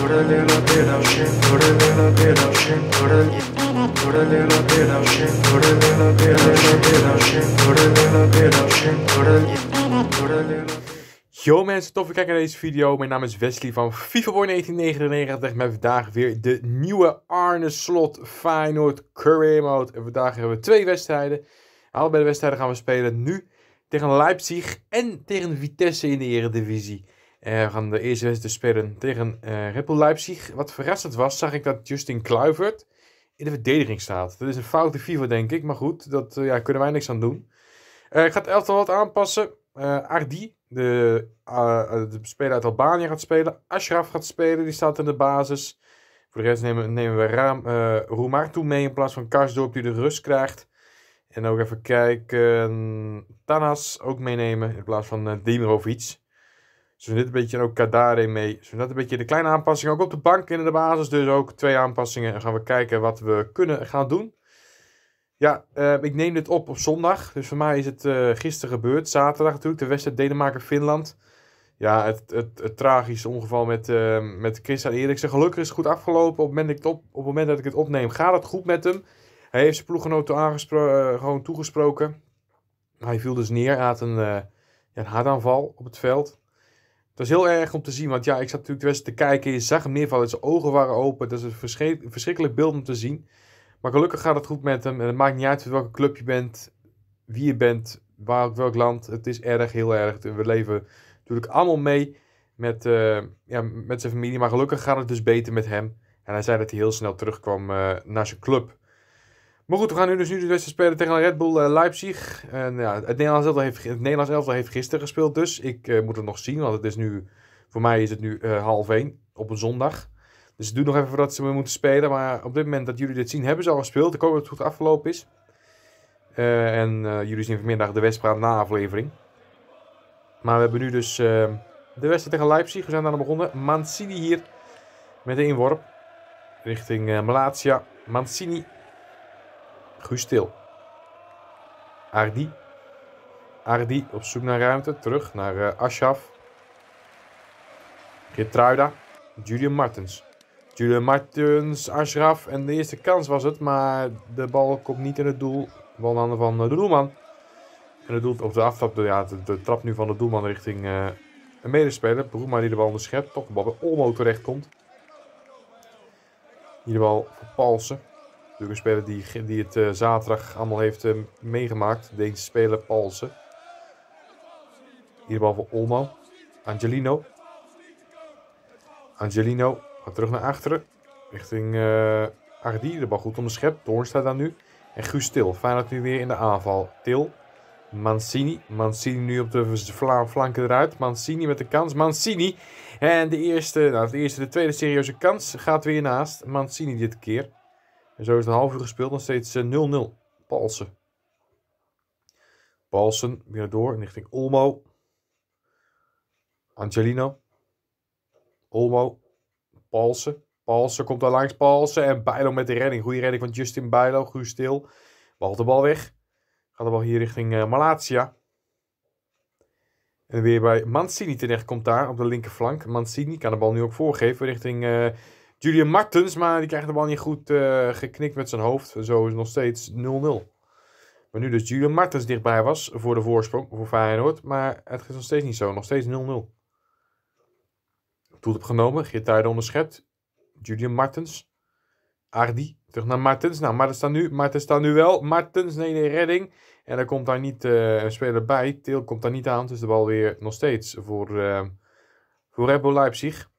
Yo mensen, tof kijken naar deze video. Mijn naam is Wesley van FIFA Boy 1999 met vandaag weer de nieuwe Arne Slot Feyenoord Career Mode. En vandaag hebben we twee wedstrijden. Allebei de wedstrijden gaan we spelen nu tegen Leipzig en tegen Vitesse in de Eredivisie. Eh, we gaan de eerste wedstrijd dus spelen tegen uh, Red Bull Leipzig. Wat verrassend was, zag ik dat Justin Kluivert in de verdediging staat. Dat is een foute FIFA, denk ik. Maar goed, dat eh, ja, kunnen wij niks aan doen. ik ga het elftal wat aanpassen. Ardi, de, de speler uit Albanië, gaat spelen. Ashraf gaat spelen, die staat in de basis. Voor de rest nemen, nemen we Raam, uh, mee in plaats van Karsdorp die de rust krijgt. En ook even kijken, Tanas ook meenemen in plaats van uh, Dimirovic. Zo dus dit een beetje en ook Kadare mee. Zo dat een beetje de kleine aanpassingen. Ook op de bank in de basis dus ook twee aanpassingen. En gaan we kijken wat we kunnen gaan doen. Ja, eh, ik neem dit op op zondag. Dus voor mij is het uh, gisteren gebeurd. Zaterdag natuurlijk, de wedstrijd Denemarken-Finland. Ja, het, het, het, tragische ongeval met, uh, met Christian Eriksen. Gelukkig is het goed afgelopen. Op het, moment dat ik het op, op het moment dat ik het opneem gaat het goed met hem. Hij heeft zijn ploeggenoot eh, gewoon toegesproken. Hij viel dus neer. Hij had een, ja, een hartaanval op het veld. Het was heel erg om te zien, want ja, ik zat natuurlijk de te kijken. Je zag hem neervallen, zijn ogen waren open. Dat is een verschrikkelijk beeld om te zien. Maar gelukkig gaat het goed met hem. En het maakt niet uit welke club je bent, wie je bent, waar, welk land. Het is erg, heel erg. We leven natuurlijk allemaal mee met, eh, ja, met zijn familie. Maar gelukkig gaat het dus beter met hem. En hij zei dat hij heel snel terugkwam eh, naar zijn club. Maar goed, we gaan nu dus nu de wedstrijd spelen tegen Red Bull eh, Leipzig. En, ja, het, Nederlands elftal heeft, het Nederlands elftal heeft gisteren gespeeld, dus ik eh, moet het nog zien. Want het is nu, voor mij is het nu eh, half 1 op een zondag. Dus het duurt nog even voordat ze moeten spelen. Maar op dit moment dat jullie dit zien, hebben ze al gespeeld. Ik hoop dat het goed afgelopen is. en jullie zien vanmiddag de wedstrijd na aflevering. Maar we hebben nu dus de wedstrijd tegen Leipzig. We zijn daar aan begonnen. Mancini hier met de inworp richting Malatia. Mancini Gustil, Ardi. Ardi op zoek naar ruimte. Terug naar uh, eh, Ashaf. Getruida. Julian Martens. Julian Martens, Ashraf. En de eerste kans was het, maar de bal komt niet in het doel. Bal de van eh, de doelman. En het doelt op de aftrap, ja, de, trap nu van de doelman richting eh, een medespeler. Broema die de bal onderschept. Toch de bal bij Olmo terechtkomt. komt. Hier de bal voor Paulsen. Natuurlijk een speler die, die het eh, zaterdag allemaal heeft eh, meegemaakt. Deze speler Paulsen. Hierbal voor Olmo. Angelino. Angelino gaat terug naar achteren. Richting uh, De bal goed om de schep. Doorn staat daar nu. En Guus Til. dat hij weer in de aanval. Til. Mancini. Mancini nu op de flanken eruit. Mancini met de kans. Mancini. En de eerste, nou, de eerste, de tweede serieuze kans gaat weer naast. Mancini dit keer. En zo is een half uur gespeeld, nog steeds 0-0. Eh, Palsen. Palsen weer door in richting Olmo. Angelino. Olmo. Palsen. Palsen komt daar langs. Palsen en Bijlo met de redding. Goede redding van Justin Bijlo. Goed stil. Bal de bal weg. Gaat de bal hier richting uh, Malatia. En weer bij Mancini terecht komt daar op de linkerflank. Mancini kan de bal nu ook voorgeven richting eh, Julian Martens, maar die krijgt de bal niet goed eh, geknikt met zijn hoofd. Zo is het nog steeds 0-0. Maar nu dus Julian Martens dichtbij was voor de voorsprong voor Feyenoord. Maar het is nog steeds niet zo. Nog steeds 0-0. Toet opgenomen. Geertuide onderschept. Julian Martens. Ardi. Terug naar Martens. Nou, Martens staat nu. Martens staat nu wel. Martens, nee, nee, redding. En er komt daar niet eh, een speler bij. Til komt daar niet aan. Dus de bal weer nog steeds voor, uh, voor Leipzig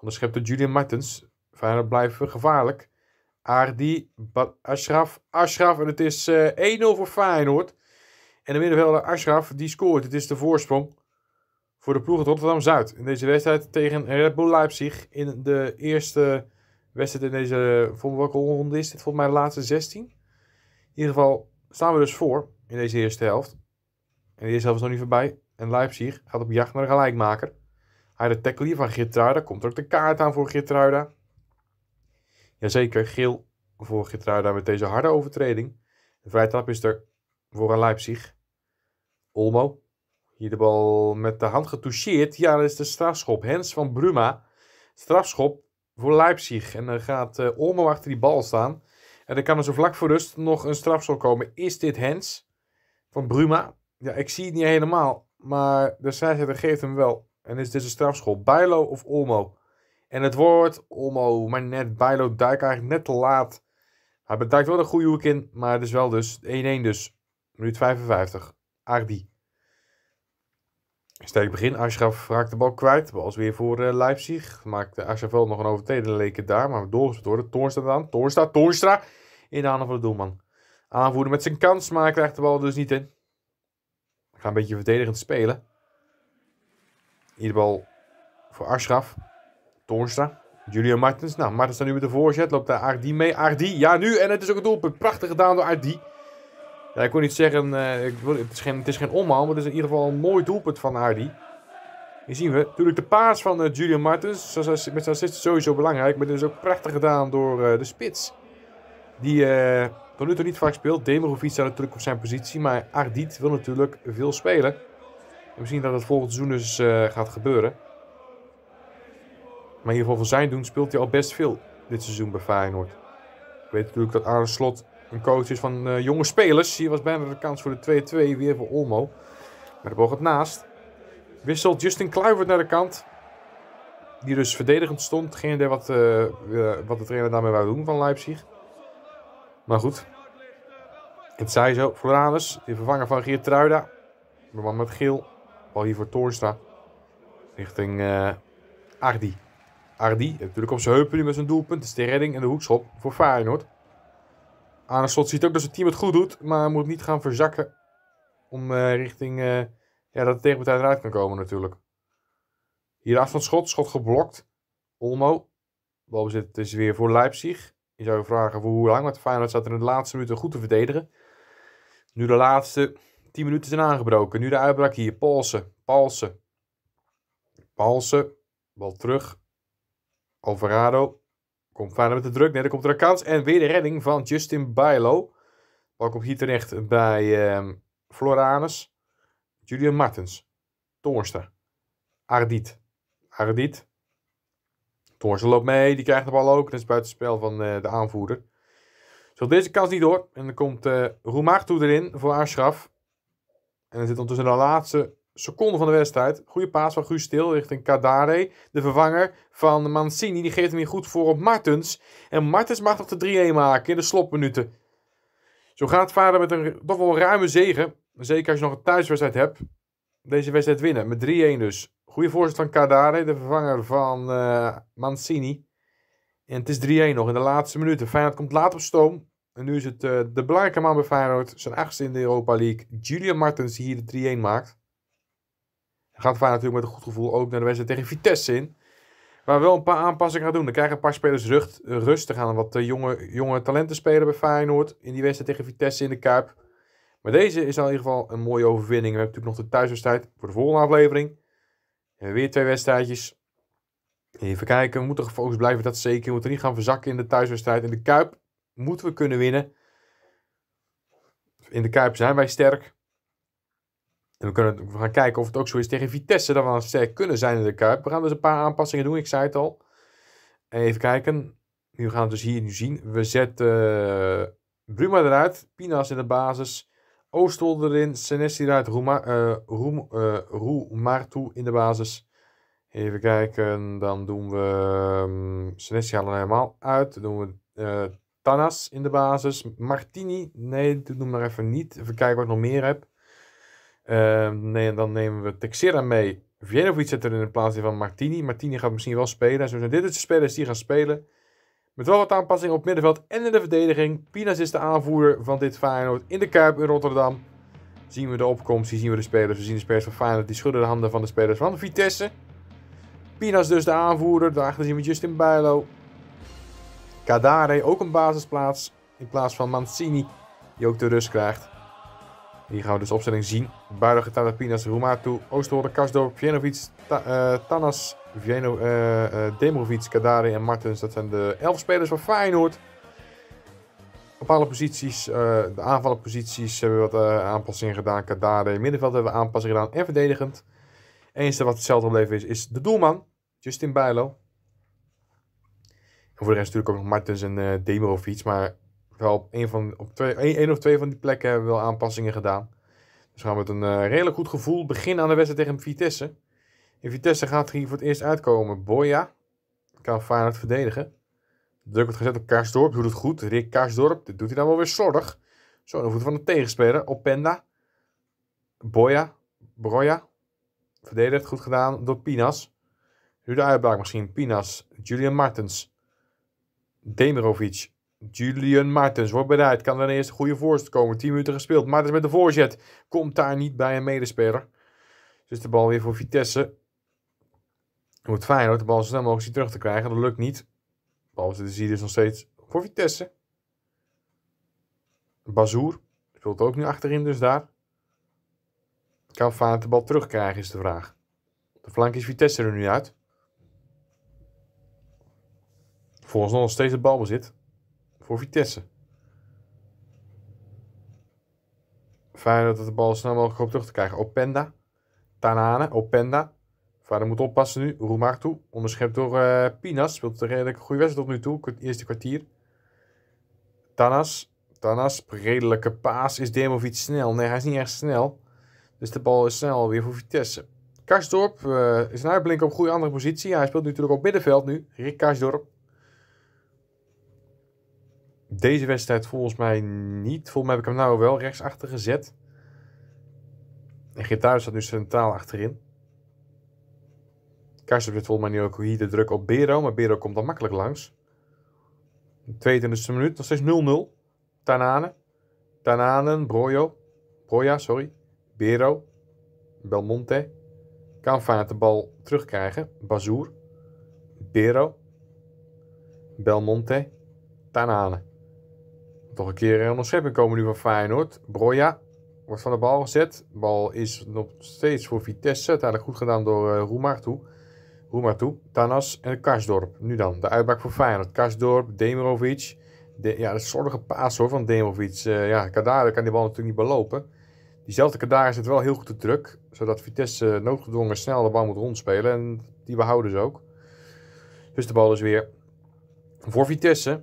onderschepte Julian Martens. Feyenoord blijven gevaarlijk. Aardi, Ashraf, Ashraf. En het is 1-0 eh, voor Feyenoord. En de middenvelder Ashraf, die scoort. Het is de voorsprong voor de ploeg Rotterdam-Zuid. In deze wedstrijd tegen Red Bull Leipzig. In de eerste wedstrijd in deze... Welke ronde is dit? Volgens mij de laatste 16. In ieder geval staan we dus voor in deze eerste helft. En de eerste helft is nog niet voorbij. En Leipzig gaat op jacht naar een gelijkmaker. De tackle hier van Geertruida. Komt er ook de kaart aan voor Ja Jazeker, geel voor Geertruida met deze harde overtreding. De vrije trap is er voor Leipzig. Olmo. Hier de bal met de hand getoucheerd. Ja, dat is de strafschop. Hens van Bruma. Strafschop voor Leipzig. En dan gaat eh, Olmo achter die bal staan. En dan kan er zo vlak voor rust nog een strafschop komen. Is dit Hens van Bruma? Ja, ik zie het niet helemaal. Maar de scheidsrechter geeft hem wel en is dit een strafschop? Bijlo of Olmo? En het wordt Olmo, maar net Bijlo duikt eigenlijk net te laat. Hij beduikt wel een goede hoek in, maar het is wel dus 1-1 dus. Minuut 55. Ardi. Sterk begin. Aschraf raakt de bal kwijt. bal is weer voor eh, Leipzig. Maakt eh, Aschraf wel nog een overtreding leken daar. Maar doorgezet worden. Toornstra dan. Toornstra. Toorstra In de handen van de doelman. Aanvoerder met zijn kans, maar hij krijgt de bal dus niet in. Ga een beetje verdedigend spelen ieder geval voor Ashraf. Toornstra. Julian Martens. Nou, Martens staat nu met de voorzet. Loopt daar Ardi mee. Ardi, ja nu. En het is ook een doelpunt. Prachtig gedaan door Ardi. Ja, ik kon niet zeggen, eh, ik het, is geen, het is geen omhaal, maar het is in ieder geval een mooi doelpunt van Ardi. Hier zien we natuurlijk de paas van uh, eh, Julian Martens. Met zijn assist is sowieso belangrijk, maar dit is ook prachtig gedaan door eh, de spits. Die tot nu toe niet vaak speelt. Demerovic staat natuurlijk op zijn positie, maar Ardi wil natuurlijk veel spelen we zien dat het volgend seizoen dus eh, gaat gebeuren. Maar in ieder geval voor zijn doen speelt hij al best veel dit seizoen bij Feyenoord. Ik weet natuurlijk dat Arne Slot een coach is van eh, jonge spelers. Hier was bijna de kans voor de 2-2 weer voor Olmo. Maar de boog het naast. Wisselt Justin Kluivert naar de kant. Die dus verdedigend stond. Geen idee wat, eh, wat de trainer daarmee wou doen van Leipzig. Maar goed. Het zij zo. Floranus, de vervanger van Geert Truida. De man met geel al hier voor Torstra. Richting eh, Ardi. Ardi natuurlijk op zijn heupen nu met zijn doelpunt. Het is dus de redding en de hoekschop voor Feyenoord. Aan de slot ziet ook dat zijn team het goed doet. Maar moet niet gaan verzakken. Om eh, richting... Eh, ja, dat de tegenpartij eruit kan komen natuurlijk. Hier af schot. Schot geblokt. Olmo. Balbezit is weer voor Leipzig. Je zou je vragen voor hoe lang. Want Feyenoord staat in de laatste minuten goed te verdedigen. Nu de laatste 10 minuten zijn aangebroken. Nu de uitbraak hier. Polsen, Palsen. Palsen. Bal terug. Alvarado. Komt verder met de druk. Nee, er komt er een kans. En weer de redding van Justin Bailo, Bal komt hier terecht bij eh, Julian Martens. Toorster. Ardiet. Ardiet. Toorster loopt mee. Die krijgt de bal ook. Dat is buitenspel van eh, de aanvoerder. Zo, deze kans niet door. En dan komt uh, eh, Roemachtu erin voor Ashraf. En dan zit ondertussen de laatste seconde van de wedstrijd. Goede paas van Guus Stil richting Kadare. De vervanger van Mancini. Die geeft hem hier goed voor op Martens. En Martens mag nog de 3-1 maken in de slotminuten. Zo gaat vader met een toch wel ruime zegen. Zeker als je nog een thuiswedstrijd hebt. Deze wedstrijd winnen met 3-1 dus. Goede voorzet van Kadare, de vervanger van eh, Mancini. En het is 3-1 nog in de laatste minuten. Feyenoord komt laat op stoom. En nu is het eh, de belangrijke man bij Feyenoord, zijn achtste in de Europa League, Julian Martens, die hier de 3-1 maakt. gaat Feyenoord natuurlijk met een goed gevoel ook naar de wedstrijd tegen Vitesse in. Waar wel een paar aanpassingen gaan doen. Dan krijgen een paar spelers eh, rust, rustig gaan wat eh, jonge, jonge talenten spelen bij Feyenoord. In die wedstrijd tegen Vitesse in de Kuip. Maar deze is al in ieder geval een mooie overwinning. We hebben natuurlijk nog de thuiswedstrijd voor de volgende aflevering. hebben weer twee wedstrijdjes. Even kijken, we moeten gefocust blijven, dat zeker. We moeten niet gaan verzakken in de thuiswedstrijd in de Kuip moeten we kunnen winnen. In de Kuip zijn wij sterk. En we, kunnen, we gaan kijken of het ook zo is tegen Vitesse, dat we sterk kunnen zijn in de Kuip. We gaan dus een paar aanpassingen doen, ik zei het al. Even kijken. Nu gaan we dus hier nu zien. We zetten eh, Bruma eruit, Pinas in de basis, Oostol erin, Senesi eruit, Roema, uh, eh, Roem, uh, eh, Roemartu in de basis. Even kijken, dan doen we um, Senesi halen we helemaal uit. Dan doen we Tanas in de basis. Martini, nee, doe maar even niet. Even kijken wat ik nog meer heb. Uh, nee, en dan nemen we Texera mee. iets zet er in de plaats van Martini. Martini gaat misschien wel spelen. Zo zijn dit de spelers die gaan spelen. Met wel wat aanpassingen op middenveld en in de verdediging. Pinas is de aanvoerder van dit Feyenoord in de Kuip in Rotterdam. Zien we de opkomst, zien we de spelers. We zien de spelers van Feyenoord, die schudden de handen van de spelers van Vitesse. Pinas dus de aanvoerder. Daarachter zien we Justin Bijlo. Kadare ook een basisplaats in plaats van Mancini, die ook de rust krijgt. Hier gaan we dus opstelling zien. Buidige Tatapinas, Rumatu, Oosterhoorde, Kasdorp, Vjenovic, Ta eh, Tanas, Vjeno, uh, eh, uh, eh, Demovic, Kadare en Martens. Dat zijn de elf spelers van Feyenoord. Op posities, de aanvallenposities hebben we wat aanpassingen gedaan. Kadare, middenveld hebben we aanpassingen gedaan en verdedigend. Eens wat hetzelfde gebleven is, is de doelman, Justin Bijlo voor de rest natuurlijk ook nog Martens en uh, eh, iets, Maar wel op één van, op twee, één, één of twee van die plekken hebben we wel aanpassingen gedaan. Dus we gaan met een eh, redelijk goed gevoel beginnen aan de wedstrijd tegen Vitesse. In Vitesse gaat hier voor het eerst uitkomen. Boya kan Feyenoord verdedigen. druk wordt gezet op Kaarsdorp. Doet het goed. Rick Kaarsdorp. Dit doet hij dan wel weer zorg. Zo een de voet van de tegenspeler. op Penda. Boya. Broya. Verdedigd. Goed gedaan door Pinas. Nu de uitbraak misschien. Pinas. Julian Martens. Demirovic. Julian Martens wordt bereid. Kan er een goede voorzet komen. 10 minuten gespeeld. Martens met de voorzet. Komt daar niet bij een medespeler. Dus de bal weer voor Vitesse. Moet Feyenoord de bal zo snel mogelijk terug te krijgen. Dat lukt niet. Bal zit hier dus nog steeds voor Vitesse. Bazoer vult ook nu achterin dus daar. Kan Feyenoord de bal terugkrijgen is de vraag. De flank is Vitesse er nu uit. Volgens nog steeds bal bezit voor Vitesse. Fijn dat de bal snel mogelijk op terug te krijgen. Openda. Tanane. Openda. Vader moet oppassen nu. Roemartu. Onderschept door eh, Pinas. Speelt een redelijk goede wedstrijd tot nu toe. Eerste kwartier. Tanas. Tanas. Redelijke paas. Is Demovic snel? Nee, hij is niet erg snel. Dus de bal is snel weer voor Vitesse. Karsdorp uh, is een uitblinker op goede andere positie. Hij speelt natuurlijk op middenveld nu. Rick Karsdorp. Deze wedstrijd volgens mij niet. Volgens mij heb ik hem nou wel rechtsachter gezet. En Egypte staat nu centraal achterin. Karsdorp zit volgens mij nu ook hier de druk op Bero. Maar Bero komt dan makkelijk langs. 22e minuut, nog steeds 0-0. Tanane. Tananen, Brojo. Broja, sorry. Bero. Belmonte. Canvaart de bal terugkrijgen. Bazoer. Bero. Belmonte. Tanane. Nog een keer een onderschepping komen nu van Feyenoord. Broja wordt van de bal gezet. bal is nog steeds voor Vitesse. Uiteindelijk goed gedaan door uh, Roemartu. toe. Tanas en Karsdorp. Nu dan, de uitbak voor Feyenoord. Karsdorp, Demirovic. De, ja, dat is paas hoor van Demirovic. Eh, ja, Kadare kan die bal natuurlijk niet belopen. Diezelfde Kadare zit wel heel goed te druk. Zodat Vitesse eh, noodgedwongen snel de bal moet rondspelen. En die behouden ze ook. Dus de bal is weer voor Vitesse.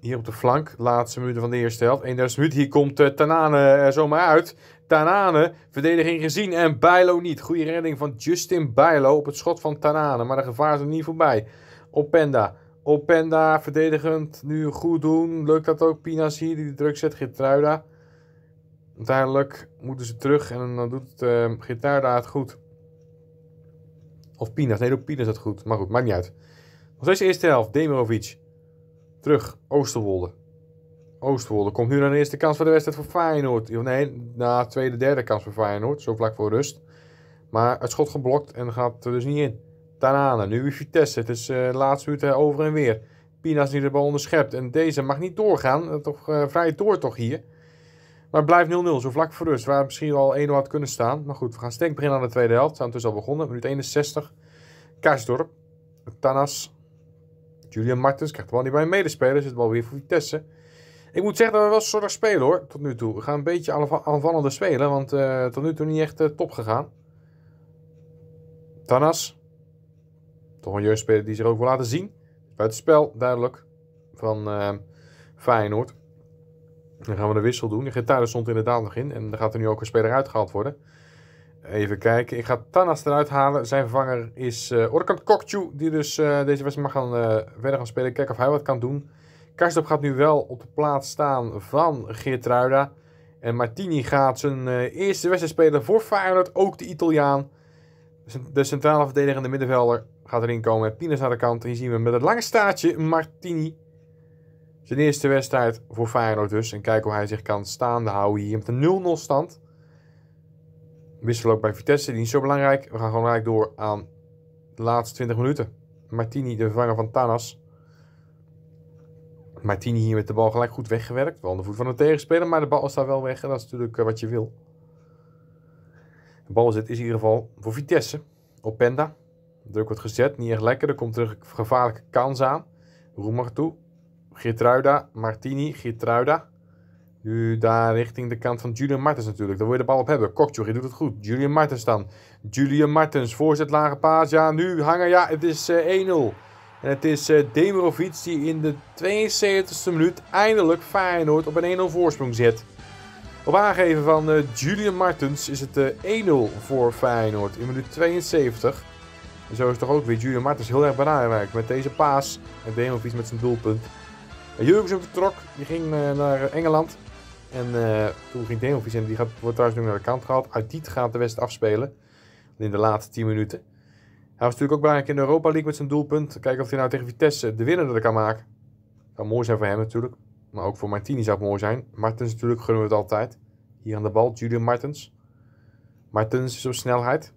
Hier op de flank, laatste minuten van de eerste helft. 31 minuut, hier komt eh, Tanane er zomaar uit. Tanane, verdediging gezien en Bijlo niet. Goede redding van Justin Bijlo op het schot van Tanane, maar de gevaar is er niet voorbij. Openda, Openda verdedigend, nu goed doen. Lukt dat ook? Pinas hier die de druk zet, Gertruida. Uiteindelijk moeten ze terug en dan doet uh, eh, Gertruida het goed. Of Pinas, nee, doet Pinas het goed. Maar goed, maakt niet uit. Nog steeds de eerste helft, Demirovic. Terug, Oosterwolde. Oosterwolde komt nu naar de eerste kans voor de wedstrijd voor Feyenoord. Nee, na tweede, derde kans voor Feyenoord. Zo vlak voor rust. Maar het schot geblokt en gaat er dus niet in. Tanane, nu weer Vitesse. Het is uh, laatste uur over en weer. Pinas die de bal onderschept. En deze mag niet doorgaan. Eh, toch, uh, eh, vrije toch hier. Maar het blijft 0-0, zo vlak voor rust. Waar misschien al 1-0 had kunnen staan. Maar goed, we gaan sterk beginnen aan de tweede helft. We zijn dus al begonnen. Minuut 61. Kaarsdorp. Tanas Julian Martens krijgt wel niet bij een medespeler. Zit wel weer voor Vitesse. Ik moet zeggen dat we wel een soort spelen hoor, tot nu toe. We gaan een beetje aanvallende spelen, want eh, tot nu toe niet echt eh, top gegaan. Tanas. Toch een jeugdspeler die zich ook wil laten zien. Buitenspel, duidelijk. Van uh, Feyenoord. Dan gaan we de wissel doen. Getijden stond inderdaad nog in. En daar gaat er nu ook een speler uitgehaald worden. Even kijken. Ik ga Tanas eruit halen. Zijn vervanger is uh, Orkan Kokchu. Die dus eh, deze wedstrijd mag gaan, eh, verder gaan spelen. Kijken of hij wat kan doen. Karstop gaat nu wel op de plaats staan van Geertruida. En Martini gaat zijn eerste wedstrijd spelen voor Feyenoord. Ook de Italiaan. De centrale verdedigende middenvelder gaat erin komen. Pines naar de kant. Hier zien we met het lange staartje Martini. Zijn eerste wedstrijd voor Feyenoord dus. En kijken hoe hij zich kan staande houden hier met een 0-0 stand ook bij Vitesse, die is niet zo belangrijk. We gaan gewoon eigenlijk door aan de laatste 20 minuten. Martini, de vervanger van Tanas. Martini hier met de bal gelijk goed weggewerkt. Wel de voet van de tegenspeler, maar de bal staat wel weg. En dat is natuurlijk eh, wat je wil. De zit is in ieder geval voor Vitesse. op Penda Druk wordt gezet, niet echt lekker. Er komt terug een gevaarlijke kans aan. Roemer toe. Geertruida, Martini, Geertruida. Nu daar richting de kant van Julian Martens natuurlijk. Daar wil je de bal op hebben. Kokjogi doet het goed. Julian Martens dan. Julian Martens, voorzet, lage paas. Ja, nu hangen. Ja, het is eh, 1-0. En het is uh, eh, Demirovic die in de 72e minuut eindelijk Feyenoord op een 1-0 voorsprong zet. Op aangeven van uh, Julian Martens is het 1-0 voor Feyenoord in minuut 72. En zo is toch ook weer Julian Martens heel erg belangrijk met deze paas. En Demirovic met zijn doelpunt. Jurgensen vertrok, die ging naar Engeland. En eh, toen ging Deenhoff in. Die gaat, wordt trouwens nu naar de kant gehaald. Uit gaat de West afspelen. In de laatste 10 minuten. Hij was natuurlijk ook belangrijk in de Europa League met zijn doelpunt. Kijken of hij nou tegen Vitesse de winnende kan maken. Zou mooi zijn voor hem natuurlijk. Maar ook voor Martini zou het mooi zijn. Martens natuurlijk gunnen we het altijd. Hier aan de bal, Julian Martens. Martens is op snelheid.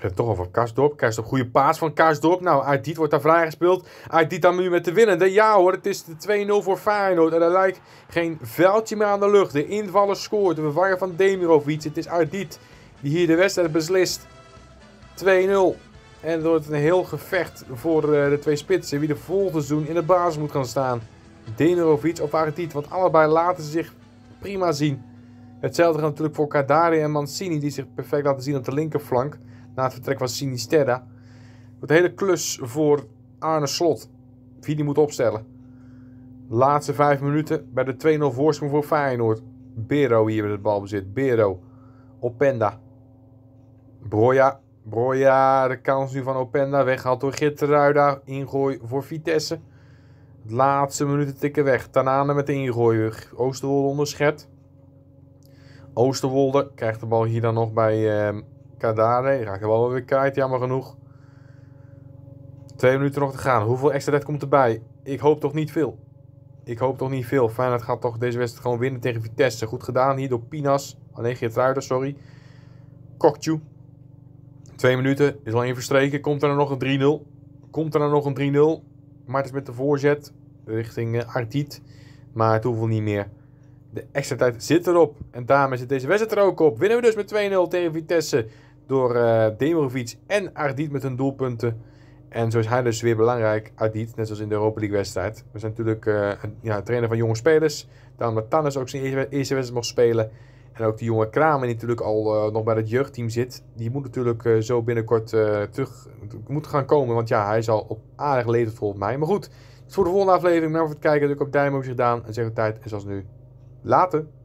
We toch over Karsdorp. een goede paas van Karsdorp. Nou, Ardit wordt daar vrijgespeeld. Ardit dan nu met de winnende. Ja hoor, het is de 2-0 voor Feyenoord. En er lijkt geen veldje meer aan de lucht. De invaller scoort. De vervanger van Demirovic. Het is Ardit die hier de wedstrijd beslist. 2-0. En het wordt een heel gevecht voor eh, de twee spitsen. Wie de volgende seizoen in de basis moet gaan staan. Demirovic of Ardit. Want allebei laten ze zich prima zien. Hetzelfde gaat natuurlijk voor Kadari en Mancini. Die zich perfect laten zien op de linkerflank na het vertrek van Sinisterra. Het hele klus voor Arne Slot. Wie die moet opstellen. Laatste vijf minuten bij de 2-0 voorsprong voor Feyenoord. Bero hier met het balbezit. Bero. Openda. Broja. Broja. De kans nu van Openda. Weggehaald door Gitteruida. Ingooi voor Vitesse. laatste minuten tikken weg. Tanane met de ingooi. Oosterwolde onderschept. Oosterwolde krijgt de bal hier dan nog bij... Ehm, Kadare. daarheen. Ga ik wel weer kwijt, jammer genoeg. Twee minuten nog te gaan. Hoeveel extra tijd komt erbij? Ik hoop toch niet veel. Ik hoop toch niet veel. Feyenoord gaat toch deze wedstrijd gewoon winnen tegen Vitesse. Goed gedaan hier door Pinas. Alleen ah, ruiter, sorry. Koktju. Twee minuten. Is al één verstreken. Komt er nog een 3-0? Komt er dan nog een 3-0? Maar het is met de voorzet. Richting eh, Artiet. Maar het hoeft niet meer. De extra tijd zit erop. En daarmee zit deze wedstrijd er ook op. Winnen we dus met 2-0 tegen Vitesse door uh, Demirovic en Ardiet met hun doelpunten. En zo is hij dus weer belangrijk, Ardiet. net zoals in de Europa League wedstrijd. We zijn natuurlijk eh, een ja, trainer van jonge spelers. Daarom dat Tannis ook zijn eerste wedstrijd mocht spelen. En ook die jonge Kramer die natuurlijk al eh, nog bij het jeugdteam zit. Die moet natuurlijk zo binnenkort terug moeten gaan komen. Want ja, hij zal op aardig leeftijd volgens mij. Maar goed, voor de volgende aflevering. Bedankt voor het kijken. Druk op duim op gedaan. En zeg tijd. En zoals nu, later.